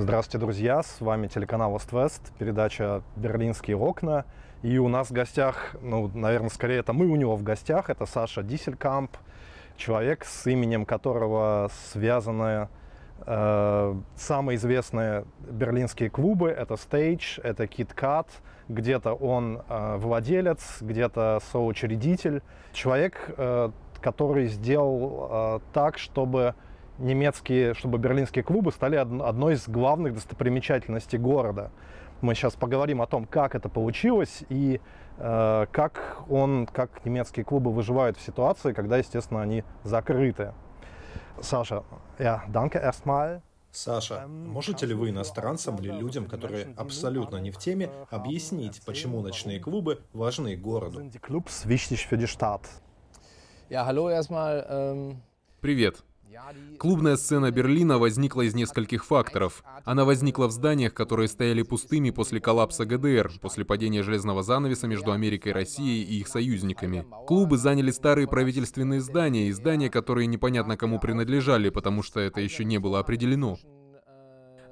Здравствуйте, друзья! С вами телеканал Вест, передача «Берлинские окна». И у нас в гостях, ну, наверное, скорее это мы у него в гостях, это Саша Дисселькамп, человек, с именем которого связаны э, самые известные берлинские клубы. Это Stage, это KitKat, где-то он э, владелец, где-то соучредитель. Человек, э, который сделал э, так, чтобы немецкие, чтобы берлинские клубы стали одной из главных достопримечательностей города. Мы сейчас поговорим о том, как это получилось и э, как он, как немецкие клубы выживают в ситуации, когда, естественно, они закрыты. Саша, я danke erstmal. Саша, эм, можете ли вы иностранцам или людям, которые абсолютно не в теме, объяснить, почему ночные клубы важны городу? Ähm. Привет. Клубная сцена Берлина возникла из нескольких факторов. Она возникла в зданиях, которые стояли пустыми после коллапса ГДР, после падения железного занавеса между Америкой, и Россией и их союзниками. Клубы заняли старые правительственные здания и здания, которые непонятно кому принадлежали, потому что это еще не было определено.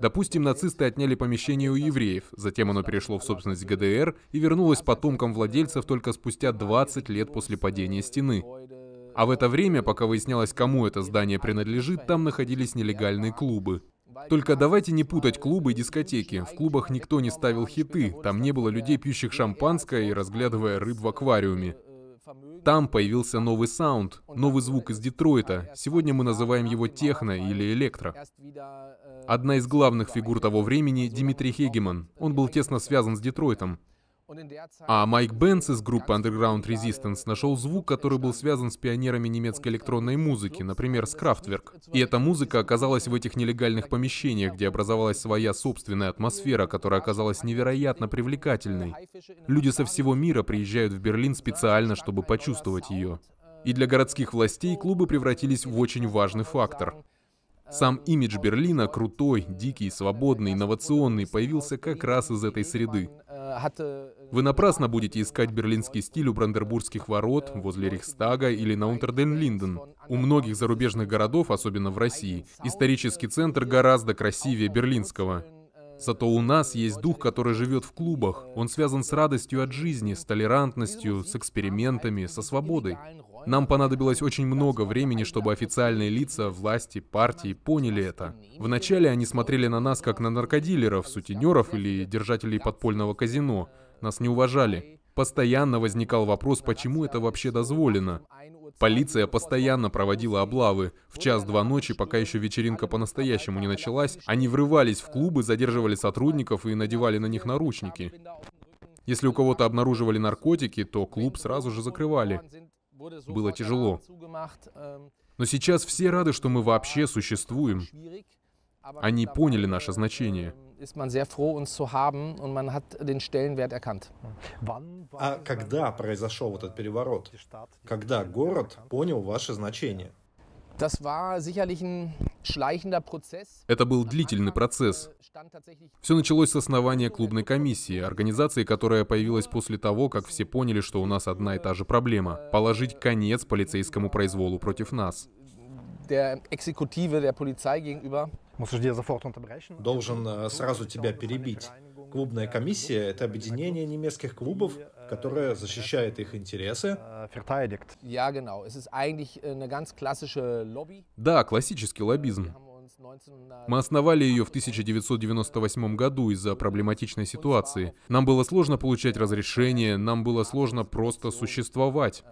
Допустим, нацисты отняли помещение у евреев, затем оно перешло в собственность ГДР и вернулось потомкам владельцев только спустя 20 лет после падения стены. А в это время, пока выяснялось, кому это здание принадлежит, там находились нелегальные клубы. Только давайте не путать клубы и дискотеки. В клубах никто не ставил хиты, там не было людей, пьющих шампанское и разглядывая рыб в аквариуме. Там появился новый саунд, новый звук из Детройта. Сегодня мы называем его техно или электро. Одна из главных фигур того времени — Дмитрий Хегеман. Он был тесно связан с Детройтом. А Майк Бенц из группы Underground Resistance нашел звук, который был связан с пионерами немецкой электронной музыки, например, с Крафтверк. И эта музыка оказалась в этих нелегальных помещениях, где образовалась своя собственная атмосфера, которая оказалась невероятно привлекательной. Люди со всего мира приезжают в Берлин специально, чтобы почувствовать ее. И для городских властей клубы превратились в очень важный фактор. Сам имидж Берлина, крутой, дикий, свободный, инновационный, появился как раз из этой среды. Вы напрасно будете искать берлинский стиль у Брандербургских ворот, возле Рейхстага или на Унтерден-Линден. У многих зарубежных городов, особенно в России, исторический центр гораздо красивее берлинского. Зато у нас есть дух, который живет в клубах. Он связан с радостью от жизни, с толерантностью, с экспериментами, со свободой. Нам понадобилось очень много времени, чтобы официальные лица, власти, партии поняли это. Вначале они смотрели на нас как на наркодилеров, сутенеров или держателей подпольного казино. Нас не уважали. Постоянно возникал вопрос, почему это вообще дозволено. Полиция постоянно проводила облавы. В час-два ночи, пока еще вечеринка по-настоящему не началась, они врывались в клубы, задерживали сотрудников и надевали на них наручники. Если у кого-то обнаруживали наркотики, то клуб сразу же закрывали было тяжело. Ähm, Но сейчас все рады, что мы вообще существуем. Они поняли наше ähm, значение. А когда произошел этот переворот? Когда город понял ваше значение? Это был длительный процесс. Все началось с основания клубной комиссии, организации, которая появилась после того, как все поняли, что у нас одна и та же проблема — положить конец полицейскому произволу против нас. Должен э, сразу тебя перебить. Клубная комиссия — это объединение немецких клубов, которое защищает их интересы. Äh, да, классический лоббизм. Мы основали ее в 1998 году из-за проблематичной ситуации. Нам было сложно получать разрешение, нам было сложно просто существовать.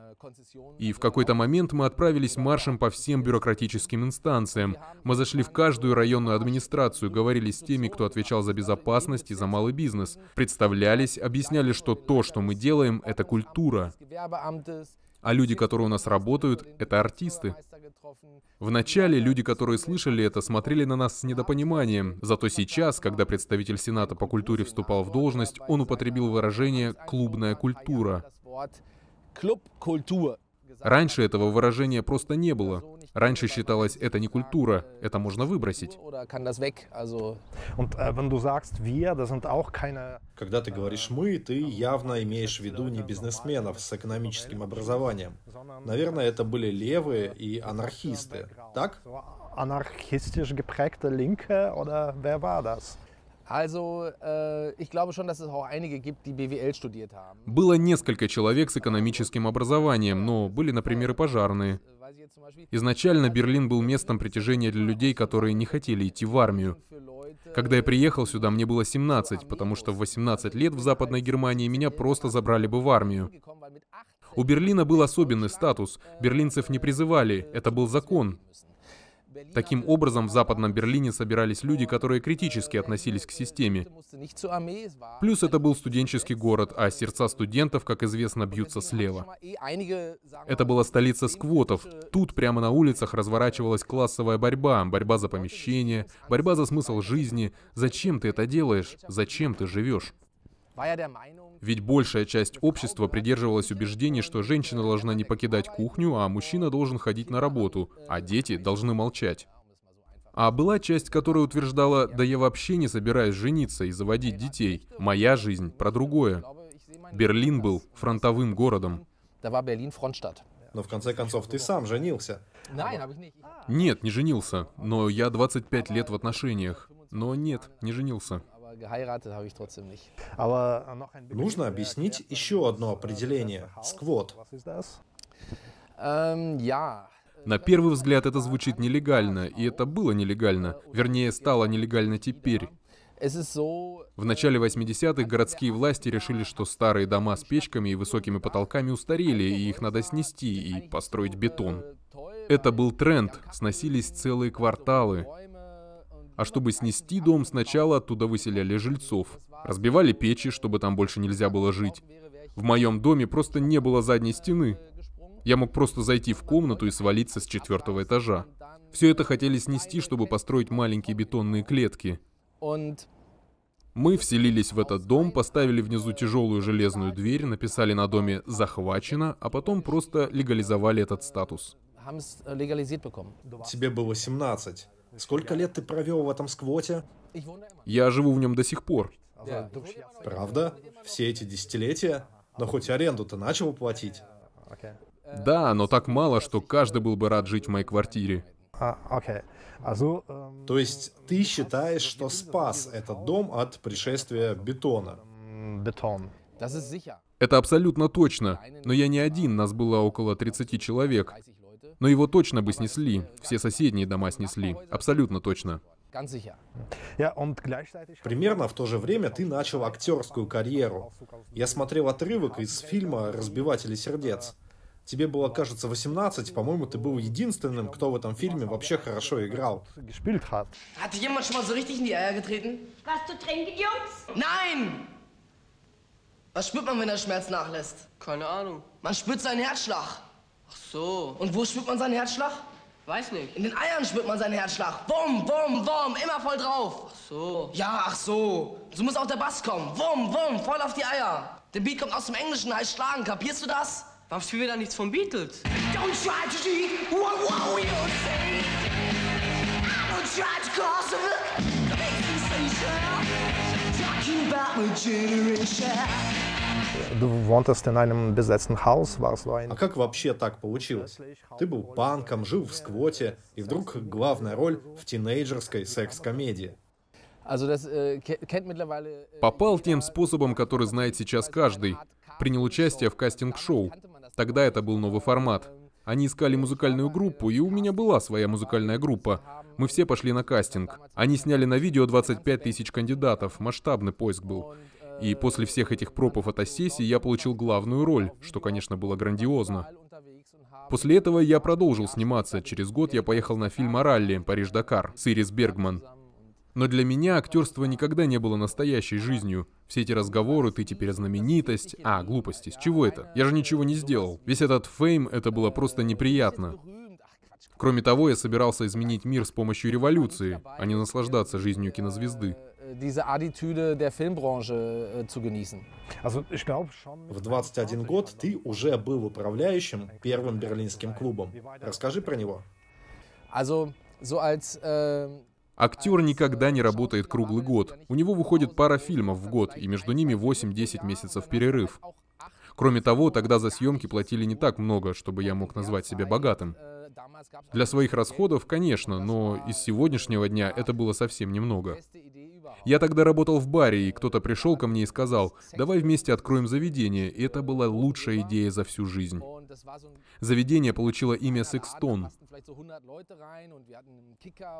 И в какой-то момент мы отправились маршем по всем бюрократическим инстанциям. Мы зашли в каждую районную администрацию, говорили с теми, кто отвечал за безопасность и за малый бизнес. Представлялись, объясняли, что то, что мы делаем, это культура. А люди, которые у нас работают, это артисты. Вначале люди, которые слышали это, смотрели на нас с недопониманием. Зато сейчас, когда представитель Сената по культуре вступал в должность, он употребил выражение «клубная культура». Раньше этого выражения просто не было. Раньше считалось, это не культура, это можно выбросить. Äh, Когда ты говоришь «мы», ты явно имеешь в виду не бизнесменов с экономическим образованием. Наверное, это были левые и анархисты, так? Also, äh, ich glaube schon, dass es auch einige gibt, die BWL studiert haben. Было несколько человек с экономическим образованием, но были, например, и пожарные. Изначально Берлин был местом притяжения для людей, которые не хотели идти в армию. Когда я приехал сюда, мне было 17, потому что в 18 лет в Западной Германии меня просто забрали бы в армию. У Берлина был особенный статус. Берлинцев не призывали. Это был закон. Таким образом, в Западном Берлине собирались люди, которые критически относились к системе. Плюс это был студенческий город, а сердца студентов, как известно, бьются слева. Это была столица сквотов. Тут прямо на улицах разворачивалась классовая борьба, борьба за помещение, борьба за смысл жизни. Зачем ты это делаешь? Зачем ты живешь? Ведь большая часть общества придерживалась убеждений, что женщина должна не покидать кухню, а мужчина должен ходить на работу, а дети должны молчать. А была часть, которая утверждала, да я вообще не собираюсь жениться и заводить детей. Моя жизнь про другое. Берлин был фронтовым городом. Но в конце концов ты сам женился. Нет, не женился. Но я 25 лет в отношениях. Но нет, не женился нужно объяснить еще одно äh, определение – сквот. Эм, На первый взгляд это звучит нелегально, и это было нелегально. Вернее, стало нелегально теперь. В начале 80-х городские власти решили, что старые дома с печками и высокими потолками устарели, и их надо снести и построить бетон. Это был тренд, сносились целые кварталы. А чтобы снести дом, сначала оттуда выселяли жильцов. Разбивали печи, чтобы там больше нельзя было жить. В моем доме просто не было задней стены. Я мог просто зайти в комнату и свалиться с четвертого этажа. Все это хотели снести, чтобы построить маленькие бетонные клетки. Мы вселились в этот дом, поставили внизу тяжелую железную дверь, написали на доме «захвачено», а потом просто легализовали этот статус. Э, Тебе было 17. Сколько лет ты провел в этом сквоте? Я живу в нем до сих пор. Правда? Все эти десятилетия? Но хоть аренду ты начал платить? Да, но так мало, что каждый был бы рад жить в моей квартире. А, а эм, То есть ты считаешь, что спас этот дом от пришествия бетона? Бетон. Это абсолютно точно. Но я не один, нас было около 30 человек. Но его точно бы снесли, все соседние дома снесли, абсолютно точно. Примерно в то же время ты начал актерскую карьеру. Я смотрел отрывок из фильма «Разбиватели сердец». Тебе было, кажется, 18, по-моему, ты был единственным, кто в этом фильме вообще хорошо играл. Hat jemand schon mal so richtig in die Eier Was spürt man, wenn der Schmerz nachlässt? Keine Ahnung. Man spürt seinen Herzschlag. Ach so. Und wo spürt man seinen Herzschlag? Weiß nicht. In den Eiern spürt man seinen Herzschlag. Wum, wum, wum, immer voll drauf. Ach so. Ja, ach so. So muss auch der Bass kommen. Wum, wum, voll auf die Eier. Der Beat kommt aus dem Englischen, heißt schlagen. Kapierst du das? Warum spielen wir da nichts von Beatles? Don't try to see what, what we don't say. I don't try to cause a big sensation. Talking about my generation. А как вообще так получилось? Ты был панком, жил в сквоте, и вдруг главная роль в тинейджерской секс-комедии. Äh, äh, Попал тем способом, который знает сейчас каждый. Принял участие в кастинг-шоу. Тогда это был новый формат. Они искали музыкальную группу, и у меня была своя музыкальная группа. Мы все пошли на кастинг. Они сняли на видео 25 тысяч кандидатов. Масштабный поиск был. И после всех этих проб и фотосессий я получил главную роль, что, конечно, было грандиозно. После этого я продолжил сниматься. Через год я поехал на фильм о ралли «Париж-Дакар» с Ирис Бергман. Но для меня актерство никогда не было настоящей жизнью. Все эти разговоры «ты теперь знаменитость», «а, глупости, с чего это? Я же ничего не сделал». Весь этот фейм — это было просто неприятно. Кроме того, я собирался изменить мир с помощью революции, а не наслаждаться жизнью кинозвезды diese Attitüde der Filmbranche äh, zu genießen. В 21 год ты уже был управляющим первым берлинским клубом. Расскажи про него. Also, so als, äh Актер никогда не äh, работает круглый год. У него выходит пара фильмов в год, и между ними 8-10 месяцев перерыв. Кроме того, тогда за съемки платили не так много, чтобы я мог назвать себя богатым. Для своих расходов, конечно, но из сегодняшнего дня это было совсем немного. Я тогда работал в баре, и кто-то пришел ко мне и сказал, давай вместе откроем заведение, и это была лучшая идея за всю жизнь. Заведение получило имя Секстон.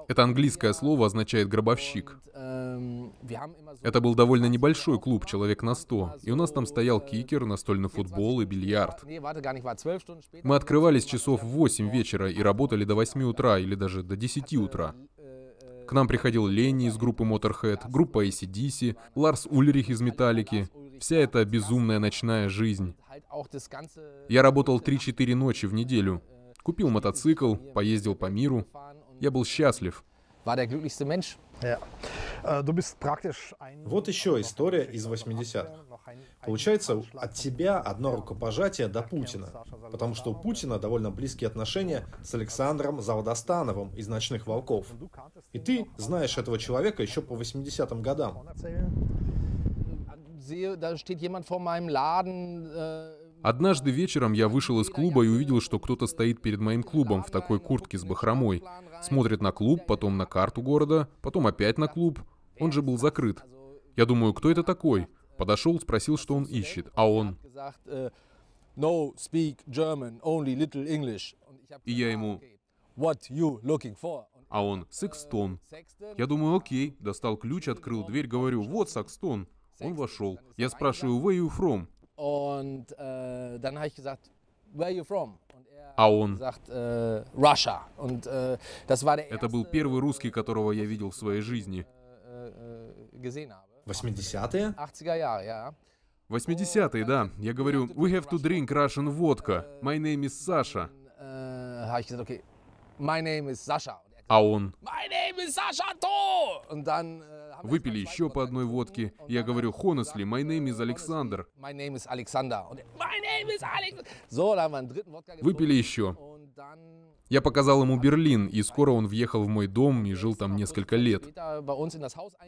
Это английское слово означает «гробовщик». Это был довольно небольшой клуб, человек на сто, и у нас там стоял кикер, настольный футбол и бильярд. Мы открывались часов в 8 вечера и работали до 8 утра или даже до 10 утра. К нам приходил Ленни из группы Motorhead, группа ACDC, Ларс Ульрих из Металлики. Вся эта безумная ночная жизнь. Я работал 3-4 ночи в неделю. Купил мотоцикл, поездил по миру. Я был счастлив war der glücklichste Mensch. Äh, вот еще история из 80-х. Получается, от тебя одно рукопожатие до Путина, потому что у Путина довольно близкие отношения с Александром Заводостановым из «Ночных волков». Ну, И ты знаешь этого человека еще по 80-м годам. Однажды вечером я вышел из клуба и увидел, что кто-то стоит перед моим клубом в такой куртке с бахромой. Смотрит на клуб, потом на карту города, потом опять на клуб. Он же был закрыт. Я думаю, кто это такой? Подошел, спросил, что он ищет, а он... И я ему... А он «Секстон». Я думаю, окей. Достал ключ, открыл дверь, говорю, вот Сакстон. Он вошел. Я спрашиваю, where you from? Und äh, dann habe ich gesagt, where are you from? А он... Это был первый русский, которого я видел в своей жизни. 80-е? 80-е, да. Я говорю, we have to drink Russian vodka. My name is Sasha. My name is Sasha. А он... Выпили еще по одной водке. Я говорю, honestly, my name is Александр. Э, Выпили еще. Э, Я показал ему Берлин, и скоро он въехал в мой дом и жил там несколько лет.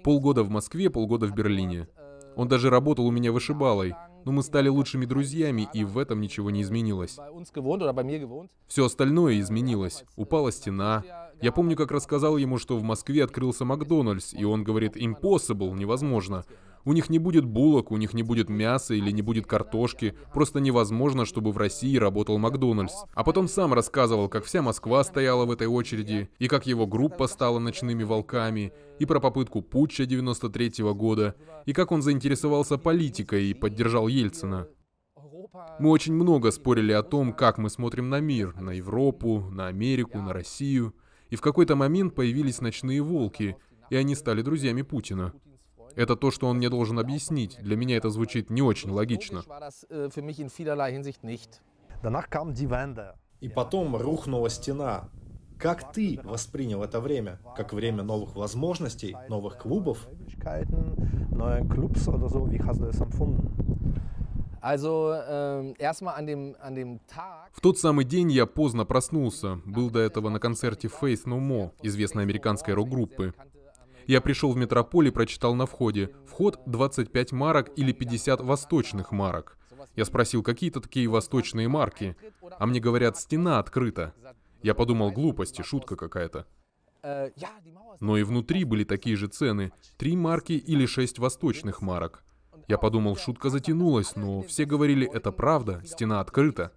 Полгода в Москве, полгода в Берлине. Он даже работал у меня вышибалой, но мы стали лучшими друзьями, и в этом ничего не изменилось. Все остальное изменилось. Упала стена, я помню, как рассказал ему, что в Москве открылся Макдональдс, и он говорит «impossible», невозможно. У них не будет булок, у них не будет мяса или не будет картошки. Просто невозможно, чтобы в России работал Макдональдс. А потом сам рассказывал, как вся Москва стояла в этой очереди, и как его группа стала «Ночными волками», и про попытку путча 93 -го года, и как он заинтересовался политикой и поддержал Ельцина. Мы очень много спорили о том, как мы смотрим на мир, на Европу, на Америку, на Россию – и в какой-то момент появились ночные волки, и они стали друзьями Путина. Это то, что он мне должен объяснить. Для меня это звучит не очень логично. Äh, и потом рухнула стена. Как ты воспринял это время? Как время новых возможностей, новых клубов? Ähm, в тот самый день я поздно проснулся. Был до этого на концерте Face No More, известной американской рок-группы. Я пришел в метрополь и прочитал на входе. Вход 25 марок или 50 восточных марок. Я спросил, какие-то такие восточные марки. А мне говорят, стена открыта. Я подумал, глупости, шутка какая-то. Э, Но и внутри были такие же цены. Три марки или шесть восточных марок. Я подумал, шутка затянулась, но все говорили, это правда, стена открыта.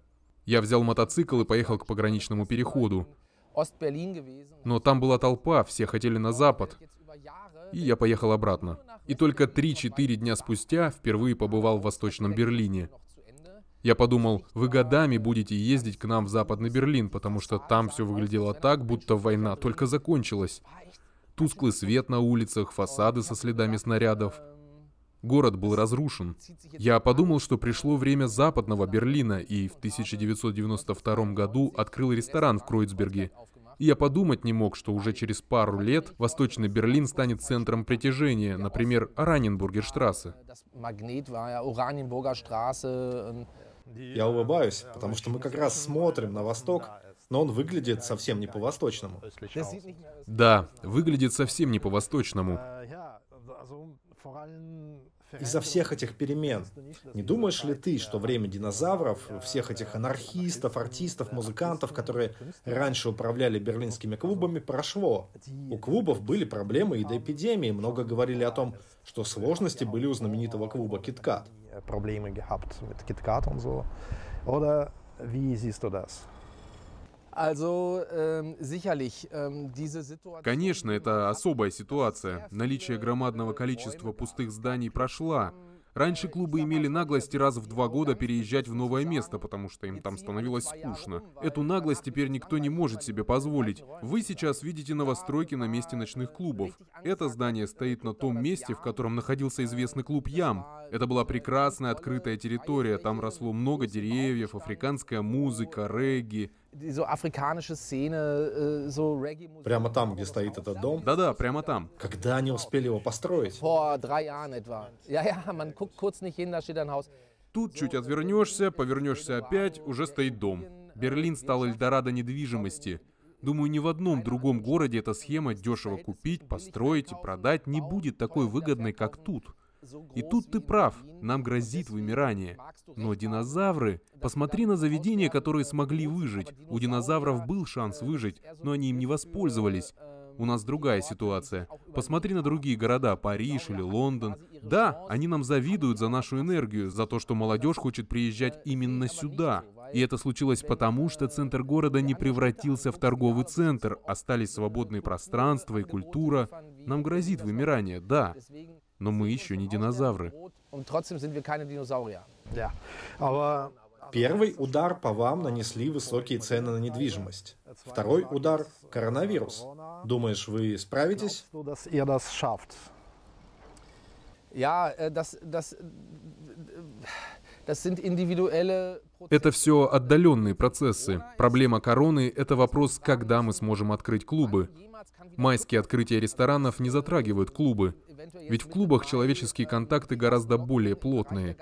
Я взял мотоцикл и поехал к пограничному переходу. Но там была толпа, все хотели на запад. И я поехал обратно. И только 3-4 дня спустя впервые побывал в Восточном Берлине. Я подумал, вы годами будете ездить к нам в Западный Берлин, потому что там все выглядело так, будто война только закончилась. Тусклый свет на улицах, фасады со следами снарядов — Город был разрушен. Я подумал, что пришло время западного Берлина, и в 1992 году открыл ресторан в Кройцберге. И я подумать не мог, что уже через пару лет Восточный Берлин станет центром притяжения, например, Ораненбургерштрассе. Я улыбаюсь, потому что мы как раз смотрим на восток, но он выглядит совсем не по-восточному. Да, выглядит совсем не по-восточному из-за всех этих перемен. Не думаешь ли ты, что время динозавров, всех этих анархистов, артистов, музыкантов, которые раньше управляли берлинскими клубами, прошло? У клубов были проблемы и до эпидемии. Много говорили о том, что сложности были у знаменитого клуба «Киткат». Проблемы gehabt mit KitKat und so. Oder wie siehst du Ähm, ähm, Конечно, это особая ситуация. Наличие громадного количества пустых зданий прошла. Раньше клубы имели наглость раз в два года переезжать в новое место, потому что им там становилось скучно. Эту наглость теперь никто не может себе позволить. Вы сейчас видите новостройки на месте ночных клубов. Это здание стоит на том месте, в котором находился ähm, известный клуб Ям. Это была прекрасная открытая территория, там росло много деревьев, африканская музыка, регги, so африканская сцена, äh, so reggae Прямо там, где стоит этот дом? Да-да, прямо там. Когда они успели его построить? Тут чуть отвернешься, повернешься опять, уже стоит дом. Берлин стал Эльдорадо недвижимости. Думаю, ни в одном другом городе эта схема дешево купить, построить и продать не будет такой выгодной, как тут. И тут ты прав, нам грозит вымирание. Но динозавры... Посмотри на заведения, которые смогли выжить. У динозавров был шанс э, выжить, но они им не воспользовались. Э, У нас другая ситуация. Посмотри на другие города, Париж или Лондон. Да, они нам завидуют за нашу энергию, за то, что молодежь хочет приезжать именно сюда. И это случилось потому, что э, центр города не превратился в торговый центр, остались свободные пространства и культура. Нам грозит вымирание, да. Но мы еще не динозавры. Первый удар по вам нанесли высокие цены на недвижимость. Второй удар – коронавирус. Думаешь, вы справитесь? Я, это все отдаленные процессы. Проблема короны — это вопрос, когда мы сможем открыть клубы. Майские открытия ресторанов не затрагивают клубы, ведь в клубах человеческие контакты гораздо более плотные.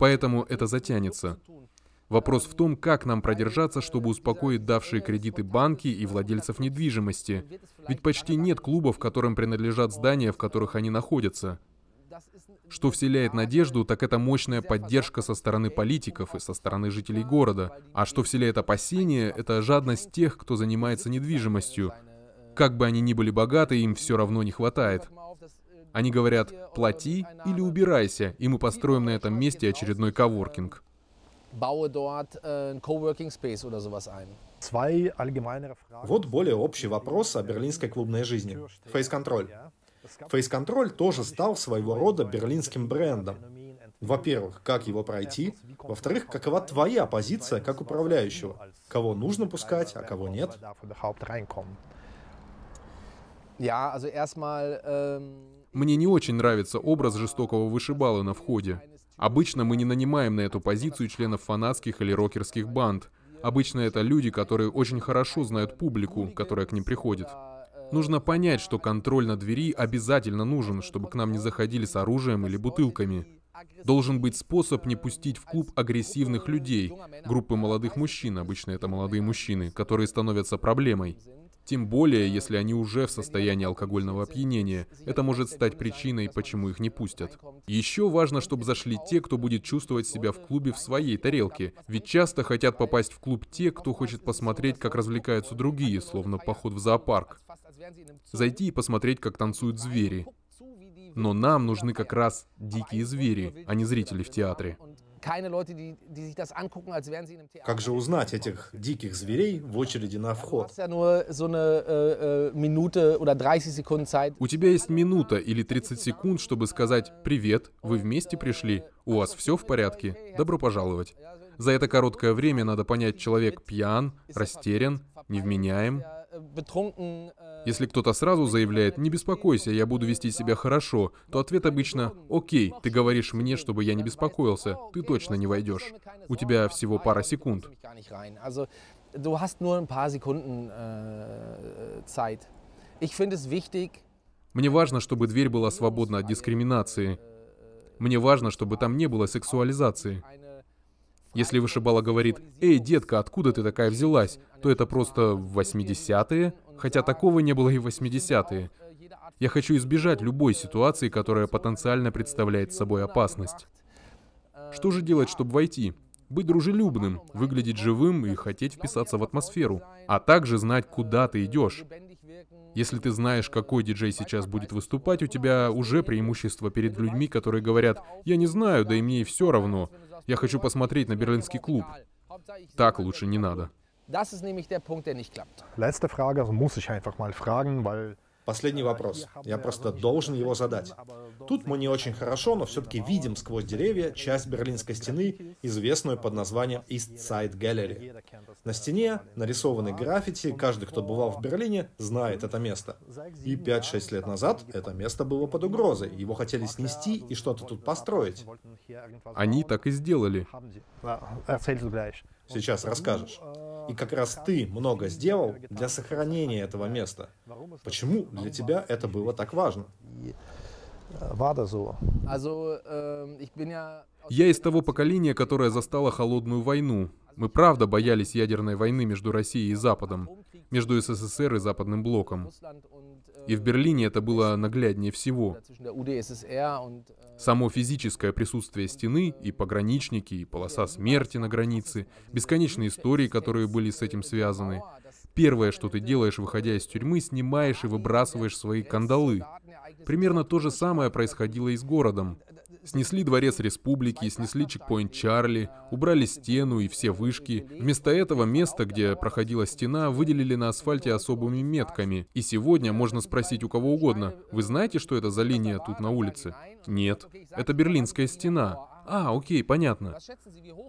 Поэтому это затянется. Вопрос в том, как нам продержаться, чтобы успокоить давшие кредиты банки и владельцев недвижимости. Ведь почти нет клубов, которым принадлежат здания, в которых они находятся. Что вселяет надежду, так это мощная поддержка со стороны политиков и со стороны жителей города. А что вселяет опасения, это жадность тех, кто занимается недвижимостью. Как бы они ни были богаты, им все равно не хватает. Они говорят «плати или убирайся», и мы построим на этом месте очередной коворкинг. Äh, вот более общий вопрос о берлинской клубной жизни. Фейс-контроль. Фейс-контроль тоже стал своего рода берлинским брендом. Во-первых, как его пройти? Во-вторых, какова твоя позиция как управляющего? Кого нужно пускать, а кого нет? Ähm, Мне не очень нравится образ жестокого вышибалы на входе. Обычно мы не нанимаем на эту позицию членов фанатских или рокерских банд. Обычно это люди, которые очень хорошо знают публику, которая к ним приходит. Нужно понять, что контроль на двери обязательно нужен, чтобы к нам не заходили с оружием или бутылками. Должен быть способ не пустить в клуб агрессивных людей, группы молодых мужчин, обычно это молодые мужчины, которые становятся проблемой. Тем более, если они уже в состоянии алкогольного опьянения, это может стать причиной, почему их не пустят. Еще важно, чтобы зашли те, кто будет чувствовать себя в клубе в своей тарелке, ведь часто хотят попасть в клуб те, кто хочет посмотреть, как развлекаются другие, словно поход в зоопарк. Зайти и посмотреть, как танцуют звери. Но нам нужны как раз дикие звери, а не зрители в театре. Как же узнать этих диких зверей в очереди на вход? Äh, äh, у тебя есть минута или 30 секунд, чтобы сказать «Привет, вы вместе пришли, у вас все в порядке, добро пожаловать». За это короткое время надо понять, человек пьян, растерян, невменяем, Э, э, Если кто-то сразу заявляет «не беспокойся, я буду вести себя хорошо», то ответ обычно «окей, ты говоришь мне, чтобы я не беспокоился, ты точно не войдешь. У тебя всего пара секунд». Äh, мне важно, чтобы дверь была свободна от дискриминации. Мне важно, чтобы там не было сексуализации. Если вышибала говорит «Эй, детка, откуда ты такая взялась?», то это просто 80-е, хотя такого не было и в 80-е. Я хочу избежать любой ситуации, которая потенциально представляет собой опасность. Что же делать, чтобы войти? Быть дружелюбным, выглядеть живым и хотеть вписаться в атмосферу, а также знать, куда ты идешь. Если ты знаешь, какой диджей сейчас будет выступать, у тебя уже преимущество перед людьми, которые говорят «я не знаю, да и мне и все равно», я хочу посмотреть на берлинский клуб. Так лучше не надо. Последний вопрос. Я просто должен его задать. Тут мы не очень хорошо, но все-таки видим сквозь деревья часть Берлинской стены, известную под названием East Side Gallery. На стене нарисованы граффити, каждый, кто бывал в Берлине, знает это место. И 5-6 лет назад это место было под угрозой, его хотели снести и что-то тут построить. Они так и сделали. Сейчас расскажешь. И как раз ты много сделал для сохранения этого места. Почему для тебя это было так важно? Э, э, Я из того поколения, которое застало холодную войну. Мы правда боялись ядерной войны между Россией и Западом, между СССР и Западным блоком. Э, и в Берлине это было нагляднее всего. Äh, Само физическое присутствие стены, и пограничники, и полоса смерти на границе, бесконечные истории, которые были с этим связаны — Первое, что ты делаешь, выходя из тюрьмы, снимаешь и выбрасываешь свои кандалы. Примерно то же самое происходило и с городом. Снесли дворец республики, снесли чекпоинт Чарли, убрали стену и все вышки. Вместо этого место, где проходила стена, выделили на асфальте особыми метками. И сегодня можно спросить у кого угодно, вы знаете, что это за линия тут на улице? Нет, это Берлинская стена. А, окей, понятно.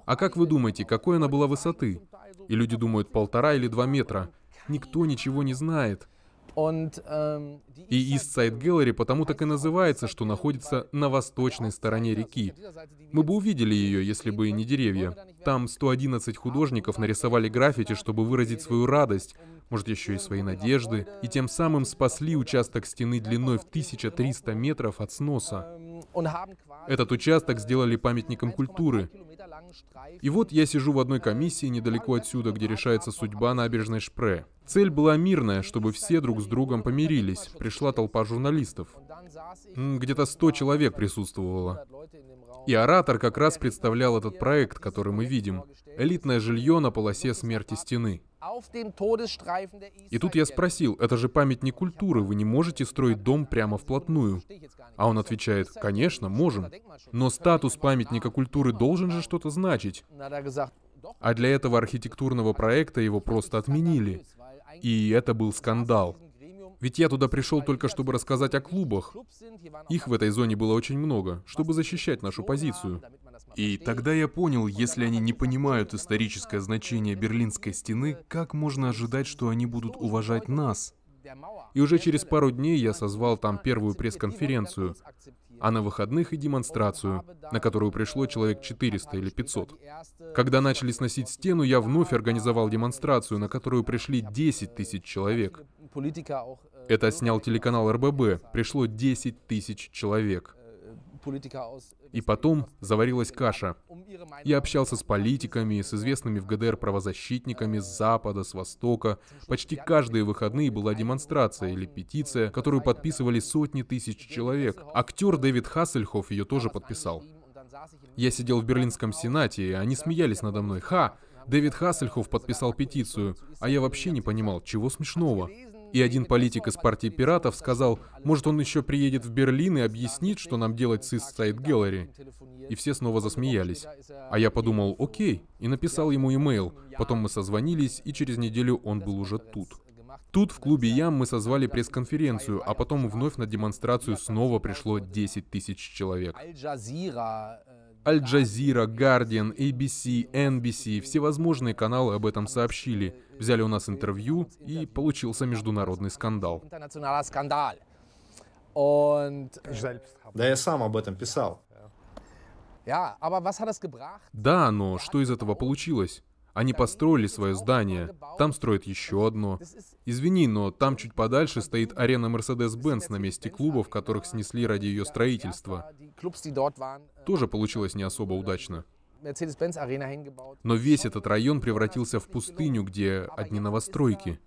А как вы думаете, какой она была высоты? И люди думают, полтора или два метра. Никто ничего не знает. Эм, и East Side Gallery потому так и называется, что находится на восточной стороне реки. Мы бы увидели ее, если бы не деревья. Там 111 художников нарисовали граффити, чтобы выразить свою радость может еще и свои надежды, и тем самым спасли участок стены длиной в 1300 метров от сноса. Эм, Этот участок сделали памятником культуры. И вот я сижу в одной комиссии недалеко отсюда, где решается судьба набережной Шпре. Цель была мирная, чтобы все друг с другом помирились. Пришла толпа журналистов. Где-то 100 человек присутствовало. И оратор как раз представлял этот проект, который мы видим. Элитное жилье на полосе смерти стены. И тут я спросил, это же памятник культуры, вы не можете строить дом прямо вплотную? А он отвечает, конечно, можем. Но статус памятника культуры должен же что-то значить. А для этого архитектурного проекта его просто отменили. И это был скандал. Ведь я туда пришел только, чтобы рассказать о клубах. Их в этой зоне было очень много, чтобы защищать нашу позицию. И тогда я понял, если они не понимают историческое значение Берлинской стены, как можно ожидать, что они будут уважать нас? И уже через пару дней я созвал там первую пресс-конференцию, а на выходных и демонстрацию, на которую пришло человек 400 или 500. Когда начали сносить стену, я вновь организовал демонстрацию, на которую пришли 10 тысяч человек. Это снял телеканал РББ. Пришло 10 тысяч человек. И потом заварилась каша. Я общался с политиками, с известными в ГДР правозащитниками с Запада, с Востока. Почти каждые выходные была демонстрация или петиция, которую подписывали сотни тысяч человек. Актер Дэвид Хассельхоф ее тоже подписал. Я сидел в Берлинском Сенате, и они смеялись надо мной. «Ха! Дэвид Хассельхоф подписал петицию, а я вообще не понимал, чего смешного?» И один политик из партии пиратов сказал, может он еще приедет в Берлин и объяснит, что нам делать с Истсайд Gallery. И все снова засмеялись. А я подумал, окей, и написал ему имейл. Потом мы созвонились, и через неделю он был уже тут. Тут, в клубе Ям, мы созвали пресс-конференцию, а потом вновь на демонстрацию снова пришло 10 тысяч человек. Аль-Джазира, Guardian, ABC, NBC, всевозможные каналы об этом сообщили, взяли у нас интервью, и получился международный скандал. Э, да я сам об этом писал. Да, но что из этого получилось? Они построили свое здание, там строят еще одно. Извини, но там чуть подальше стоит арена Mercedes-Benz на месте клубов, которых снесли ради ее строительства. Э, Тоже получилось не особо удачно. Но весь этот район превратился в пустыню, где одни новостройки.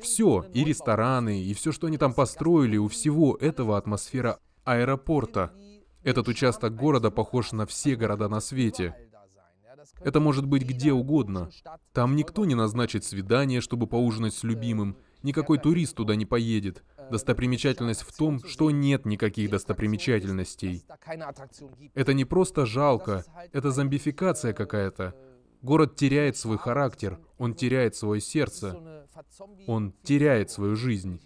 Все, и рестораны, и все, что они там построили, у всего этого атмосфера аэропорта. Этот участок города похож на все города на свете. Это может быть где угодно. Там никто не назначит свидание, чтобы поужинать с любимым. Никакой турист туда не поедет. Достопримечательность в том, что нет никаких достопримечательностей. Это не просто жалко, это зомбификация какая-то. Город теряет свой характер, он теряет свое сердце, он теряет свою жизнь.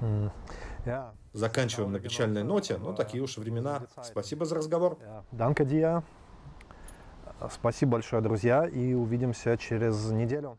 Mm. Заканчиваем на печальной ноте, но ну, такие уж времена. Спасибо за разговор. Данка Диа. Спасибо большое, друзья, и увидимся через неделю.